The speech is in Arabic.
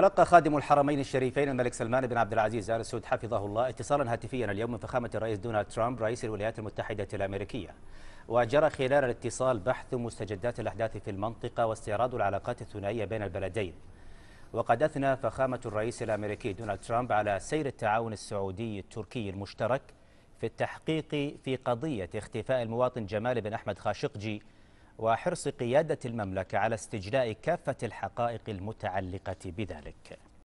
تلقى خادم الحرمين الشريفين الملك سلمان بن عبد العزيز ال سعود حفظه الله اتصالا هاتفيا اليوم من فخامه الرئيس دونالد ترامب رئيس الولايات المتحده الامريكيه وجرى خلال الاتصال بحث مستجدات الاحداث في المنطقه واستعراض العلاقات الثنائيه بين البلدين وقد اثنى فخامه الرئيس الامريكي دونالد ترامب على سير التعاون السعودي التركي المشترك في التحقيق في قضيه اختفاء المواطن جمال بن احمد خاشقجي وحرص قيادة المملكة على استجلاء كافة الحقائق المتعلقة بذلك